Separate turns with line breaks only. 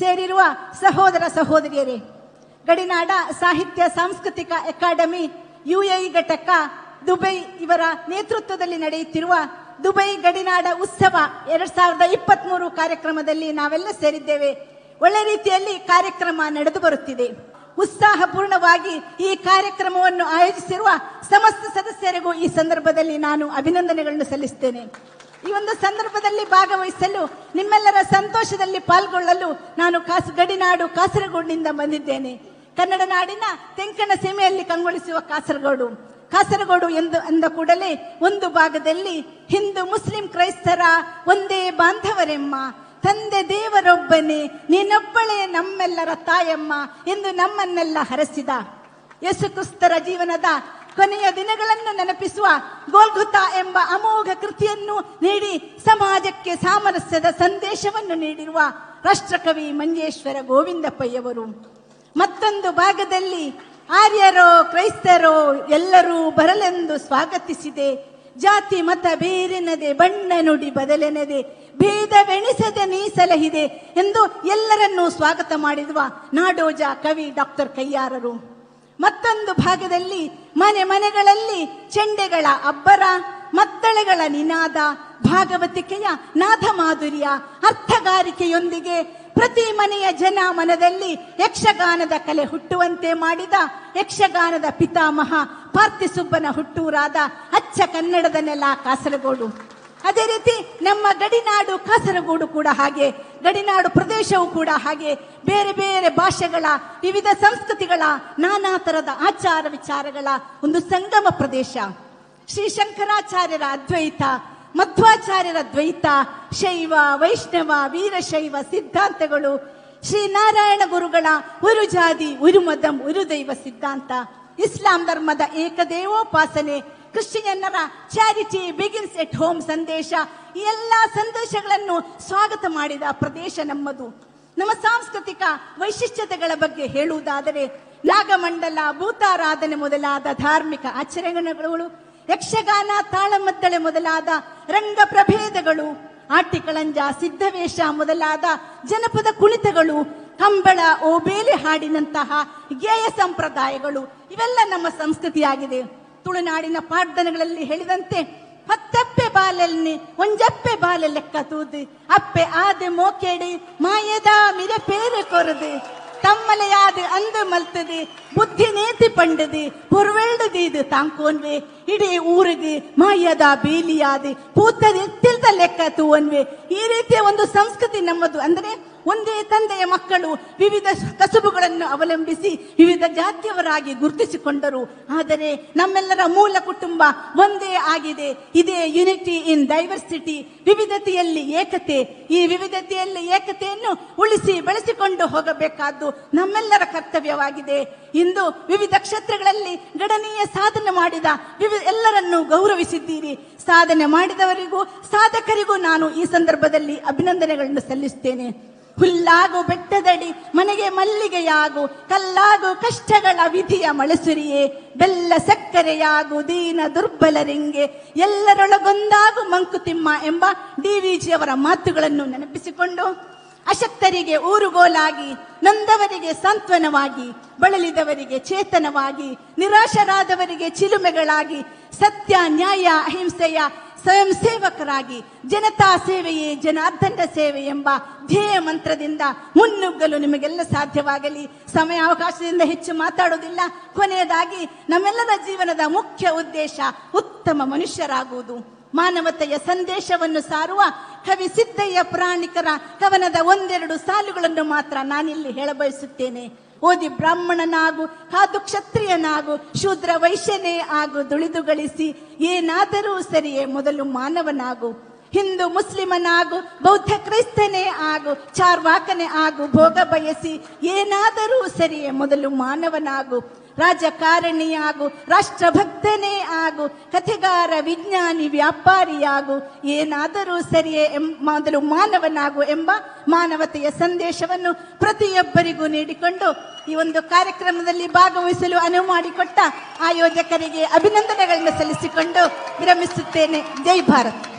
ಸೇರಿರುವ ಸಹೋದರ ಸಹೋದರಿಯರೇ ಗಡಿನಾಡ ಸಾಹಿತ್ಯ ಸಾಂಸ್ಕೃತಿಕ ಅಕಾಡೆಮಿ ಯುಎಇ ಘಟಕ ದುಬೈ ಇವರ ನೇತೃತ್ವದಲ್ಲಿ ನಡೆಯುತ್ತಿರುವ ದುಬೈ ಗಡಿನಾಡ ಉತ್ಸವ ಎರಡ್ ಸಾವಿರದ ಇಪ್ಪತ್ತ್ ಮೂರು ಕಾರ್ಯಕ್ರಮದಲ್ಲಿ ನಾವೆಲ್ಲ ಸೇರಿದ್ದೇವೆ ಒಳ್ಳೆ ರೀತಿಯಲ್ಲಿ ಕಾರ್ಯಕ್ರಮ ನಡೆದು ಬರುತ್ತಿದೆ ಉತ್ಸಾಹಪೂರ್ಣವಾಗಿ ಈ ಕಾರ್ಯಕ್ರಮವನ್ನು ಆಯೋಜಿಸಿರುವ ಸಮಸ್ತ ಸದಸ್ಯರಿಗೂ ಈ ಸಂದರ್ಭದಲ್ಲಿ ನಾನು ಅಭಿನಂದನೆಗಳನ್ನು ಸಲ್ಲಿಸುತ್ತೇನೆ ಈ ಒಂದು ಸಂದರ್ಭದಲ್ಲಿ ಭಾಗವಹಿಸಲು ನಿಮ್ಮೆಲ್ಲರ ಸಂತೋಷದಲ್ಲಿ ಪಾಲ್ಗೊಳ್ಳಲು ನಾನು ಕಾಸಗಡಿನಾಡು ಗಡಿನಾಡು ಕಾಸರಗೋಡಿನಿಂದ ಬಂದಿದ್ದೇನೆ ಕನ್ನಡ ನಾಡಿನ ತೆಂಕಣ ಸೀಮೆಯಲ್ಲಿ ಕಂಗೊಳಿಸುವ ಕಾಸರಗೋಡು ಕಾಸರಗೋಡು ಎಂದು ಅಂದ ಕೂಡಲೇ ಒಂದು ಭಾಗದಲ್ಲಿ ಹಿಂದೂ ಮುಸ್ಲಿಂ ಕ್ರೈಸ್ತರ ಒಂದೇ ಬಾಂಧವರೆಮ್ಮ ತಂದೆ ದೇವರೊಬ್ಬನೇ ನೀನೊಬ್ಬಳೇ ನಮ್ಮೆಲ್ಲರ ತಾಯಮ್ಮ ಎಂದು ನಮ್ಮನ್ನೆಲ್ಲ ಹರಸಿದ ಯೇಸುಕ್ರಿಸ್ತರ ಜೀವನದ ಕೊನೆಯ ದಿನಗಳನ್ನು ನೆನಪಿಸುವ ಗೋಲ್ಗುತ ಎಂಬ ಅಮೋಘ ಕೃತಿಯನ್ನು ನೀಡಿ ಸಮಾಜಕ್ಕೆ ಸಾಮರಸ್ಯದ ಸಂದೇಶವನ್ನು ನೀಡಿರುವ ರಾಷ್ಟ್ರಕವಿ ಮಂಜೇಶ್ವರ ಗೋವಿಂದಪ್ಪಯ್ಯವರು ಮತ್ತೊಂದು ಭಾಗದಲ್ಲಿ ಆರ್ಯರೋ ಕ್ರೈಸ್ತರೋ ಎಲ್ಲರೂ ಬರಲೆಂದು ಸ್ವಾಗತಿಸಿದೆ ಜಾತಿ ಮತ ಬೇರೆನದೆ ಬಣ್ಣ ನುಡಿ ಬದಲೆನದೆ ಭೇದವೆಣಿಸದೆ ನೀ ಸಲಹಿದೆ ಎಂದು ಎಲ್ಲರನ್ನೂ ಸ್ವಾಗತ ಮಾಡಿರುವ ನಾಡೋಜ ಕವಿ ಡಾಕ್ಟರ್ ಕಯ್ಯಾರರು ಮತ್ತೊಂದು ಭಾಗದಲ್ಲಿ ಮನೆ ಮನೆಗಳಲ್ಲಿ ಚೆಂಡೆಗಳ ಅಬ್ಬರ ಮತ್ತಳೆಗಳ ನಿನಾದ ಭಾಗವತಿಕೆಯ ಮಾಧುರ್ಯ ಅರ್ಥಗಾರಿಕೆಯೊಂದಿಗೆ ಪ್ರತಿ ಮನೆಯ ಜನ ಮನದಲ್ಲಿ ಯಕ್ಷಗಾನದ ಕಲೆ ಹುಟ್ಟುವಂತೆ ಮಾಡಿದ ಯಕ್ಷಗಾನದ ಪಿತಾಮಹ ಪಾರ್ಥಿಸುಬ್ಬನ ಹುಟ್ಟೂರಾದ ಅಚ್ಚ ಕನ್ನಡದ ನೆಲ ಕಾಸರಗೋಡು ಅದೇ ರೀತಿ ನಮ್ಮ ಗಡಿನಾಡು ಕಾಸರಗೋಡು ಕೂಡ ಹಾಗೆ ಗಡಿನಾಡು ಪ್ರದೇಶವೂ ಕೂಡ ಹಾಗೆ ಬೇರೆ ಬೇರೆ ಭಾಷೆಗಳ ವಿವಿಧ ಸಂಸ್ಕೃತಿಗಳ ನಾನಾ ತರದ ಆಚಾರ ವಿಚಾರಗಳ ಒಂದು ಸಂಗಮ ಪ್ರದೇಶ ಶ್ರೀ ಶಂಕರಾಚಾರ್ಯರ ಅದ್ವೈತ ಮಧ್ವಾಚಾರ್ಯರ ದ್ವೈತ ಶೈವ ವೈಷ್ಣವ ವೀರಶೈವ ಸಿದ್ಧಾಂತಗಳು ಶ್ರೀ ನಾರಾಯಣ ಗುರುಗಳ ಉರು ಜಾತಿ ಉರು ಮದಂ ಉರು ದೈವ ಸಿದ್ಧಾಂತ ಇಸ್ಲಾಂ ಧರ್ಮದ ಏಕದೇವೋಪಾಸನೆ ಕ್ರಿಶ್ಚಿಯನ್ನರ ಚಾರಿಟಿ ಬಿಗಿನ್ಸ್ ಎಟ್ ಹೋಮ್ ಸಂದೇಶ ಈ ಎಲ್ಲ ಸಂದೇಶಗಳನ್ನು ಸ್ವಾಗತ ಮಾಡಿದ ಪ್ರದೇಶ ನಮ್ಮದು ನಮ್ಮ ಸಾಂಸ್ಕೃತಿಕ ವೈಶಿಷ್ಟ್ಯತೆಗಳ ಬಗ್ಗೆ ಹೇಳುವುದಾದರೆ ನಾಗಮಂಡಲ ಭೂತಾರಾಧನೆ ಮೊದಲಾದ ಧಾರ್ಮಿಕ ಆಚರಣೆಗಳು ಯಕ್ಷಗಾನ ತಾಳಮದ್ದಳೆ ಮೊದಲಾದ ರಂಗ ಪ್ರಭೇದಗಳು ಆಟಿಕಳಂಜ ಸಿದ್ಧವೇಷ ಮೊದಲಾದ ಜನಪದ ಕುಣಿತಗಳು ಕಂಬಳ ಓಬೇಲೆ ಹಾಡಿನಂತಹ ಗೇಯ ಸಂಪ್ರದಾಯಗಳು ಇವೆಲ್ಲ ನಮ್ಮ ಸಂಸ್ಕೃತಿಯಾಗಿದೆ ತುಳುನಾಡಿನ ಪಾಡ್ದನಗಳಲ್ಲಿ ಹೇಳಿದಂತೆ ಹತ್ತಪ್ಪೆ ಬಾಲಲ್ಲಿ ಒಂಜಪ್ಪೆ ಬಾಲ ಲೆಕ್ಕ ತೂದು ಅಪ್ಪೆ ಆದೆ ಮೋಕೆಡಿ ಮಾಯದ ಮಿರೆ ಪೇರೆ ಕೊರದು ತಮ್ಮಲೆಯಾದ ಅಂದು ಮಲ್ತದೆ ಬುದ್ಧಿ ನೇತಿ ಪಂಡದೆ ಪೊರ್ವೆಳ್ದು ಇದು ತಾಂಕೋನ್ವೆ ಇಡೀ ಊರಿಗೆ ಮಾಯದ ಬೇಲಿಯಾದೆ ಪೂತದ ಎತ್ತಿಲ್ದ ಲೆಕ್ಕ ತೂವನ್ವೆ ಈ ರೀತಿಯ ಒಂದು ಸಂಸ್ಕೃತಿ ನಮ್ಮದು ಅಂದ್ರೆ ಒಂದೇ ತಂದೆಯ ಮಕ್ಕಳು ವಿವಿಧ ಕಸುಬುಗಳನ್ನು ಅವಲಂಬಿಸಿ ವಿವಿಧ ಜಾತಿಯವರಾಗಿ ಗುರುತಿಸಿಕೊಂಡರು ಆದರೆ ನಮ್ಮೆಲ್ಲರ ಮೂಲ ಕುಟುಂಬ ಒಂದೇ ಆಗಿದೆ ಇದೇ ಯುನಿಟಿ ಇನ್ ಡೈವರ್ಸಿಟಿ ವಿವಿಧತೆಯಲ್ಲಿ ಏಕತೆ ಈ ವಿವಿಧತೆಯಲ್ಲಿ ಏಕತೆಯನ್ನು ಉಳಿಸಿ ಬೆಳೆಸಿಕೊಂಡು ಹೋಗಬೇಕಾದ್ದು ನಮ್ಮೆಲ್ಲರ ಕರ್ತವ್ಯವಾಗಿದೆ ಇಂದು ವಿವಿಧ ಕ್ಷೇತ್ರಗಳಲ್ಲಿ ಗಣನೀಯ ಸಾಧನೆ ಮಾಡಿದ ವಿವಿಧ ಎಲ್ಲರನ್ನೂ ಗೌರವಿಸಿದ್ದೀರಿ ಸಾಧನೆ ಮಾಡಿದವರಿಗೂ ಸಾಧಕರಿಗೂ ನಾನು ಈ ಸಂದರ್ಭದಲ್ಲಿ ಅಭಿನಂದನೆಗಳನ್ನು ಸಲ್ಲಿಸುತ್ತೇನೆ ಹುಲ್ಲಾಗು ಬೆಟ್ಟದಡಿ ಮನೆಗೆ ಮಲ್ಲಿಗೆಯಾಗು ಕಲ್ಲಾಗು ಕಷ್ಟಗಳ ವಿಧಿಯ ಮಳಸುರಿಯೇ ಬೆಲ್ಲ ಸಕ್ಕರೆಯಾಗು ದೀನ ದುರ್ಬಲರಿಂಗೆ ಎಲ್ಲರೊಳಗೊಂದಾಗು ಮಂಕುತಿಮ್ಮ ಎಂಬ ಡಿ ವಿ ಮಾತುಗಳನ್ನು ನೆನಪಿಸಿಕೊಂಡು ಅಶಕ್ತರಿಗೆ ಊರುಗೋಲಾಗಿ ನೊಂದವರಿಗೆ ಸಾಂತ್ವನವಾಗಿ ಬಳಲಿದವರಿಗೆ ಚೇತನವಾಗಿ ನಿರಾಶರಾದವರಿಗೆ ಚಿಲುಮೆಗಳಾಗಿ ಸತ್ಯ ನ್ಯಾಯ ಅಹಿಂಸೆಯ ಸ್ವಯಂ ಸೇವಕರಾಗಿ ಜನತಾ ಸೇವೆಯೇ ಜನಾರ್ಧನ ಸೇವೆ ಎಂಬ ಧ್ಯೇಯ ಮಂತ್ರದಿಂದ ಮುನ್ನುಗ್ಗಲು ನಿಮಗೆಲ್ಲ ಸಾಧ್ಯವಾಗಲಿ ಸಮಯ ಅವಕಾಶದಿಂದ ಹೆಚ್ಚು ಮಾತಾಡುವುದಿಲ್ಲ ಕೊನೆಯದಾಗಿ ನಮ್ಮೆಲ್ಲರ ಜೀವನದ ಮುಖ್ಯ ಉದ್ದೇಶ ಉತ್ತಮ ಮನುಷ್ಯರಾಗುವುದು ಮಾನವತೆಯ ಸಂದೇಶವನ್ನು ಸಾರುವ ಕವಿ ಸಿದ್ದಯ್ಯ ಪ್ರಾಣಿಕರ ಕವನದ ಒಂದೆರಡು ಸಾಲುಗಳನ್ನು ಮಾತ್ರ ನಾನಿಲ್ಲಿ ಹೇಳಬಯಸುತ್ತೇನೆ ಓದಿ ಬ್ರಾಹ್ಮಣನಾಗು ಕಾದು ಕ್ಷತ್ರಿಯನಾಗು ಶೂದ್ರ ವೈಶ್ಯನೇ ಆಗು ದುಳಿದು ಗಳಿಸಿ ಏನಾದರೂ ಸರಿಯೇ ಮೊದಲು ಮಾನವನಾಗು ಹಿಂದೂ ಮುಸ್ಲಿಮನಾಗು ಬೌದ್ಧ ಕ್ರೈಸ್ತನೇ ಆಗು ಚಾರ್ವಾಕನೇ ಆಗು ಭೋಗ ಬಯಸಿ ಏನಾದರೂ ಸರಿಯೇ ಮೊದಲು ಮಾನವನಾಗು ರಾಜಕಾರಣಿಯಾಗು ರಾಷ್ಟ್ರಭಕ್ತನೇ ಆಗು ಕಥೆಗಾರ ವಿಜ್ಞಾನಿ ವ್ಯಾಪಾರಿಯಾಗು ಏನಾದರೂ ಸರಿಯೇ ಎಂ ಮೊದಲು ಮಾನವನಾಗು ಎಂಬ ಮಾನವತೆಯ ಸಂದೇಶವನ್ನು ಪ್ರತಿಯೊಬ್ಬರಿಗೂ ನೀಡಿಕೊಂಡು ಈ ಒಂದು ಕಾರ್ಯಕ್ರಮದಲ್ಲಿ ಭಾಗವಹಿಸಲು ಅನುವು ಮಾಡಿಕೊಟ್ಟ ಆಯೋಜಕರಿಗೆ ಅಭಿನಂದನೆಗಳನ್ನು ಸಲ್ಲಿಸಿಕೊಂಡು ವಿರಮಿಸುತ್ತೇನೆ ಜೈ ಭಾರತ್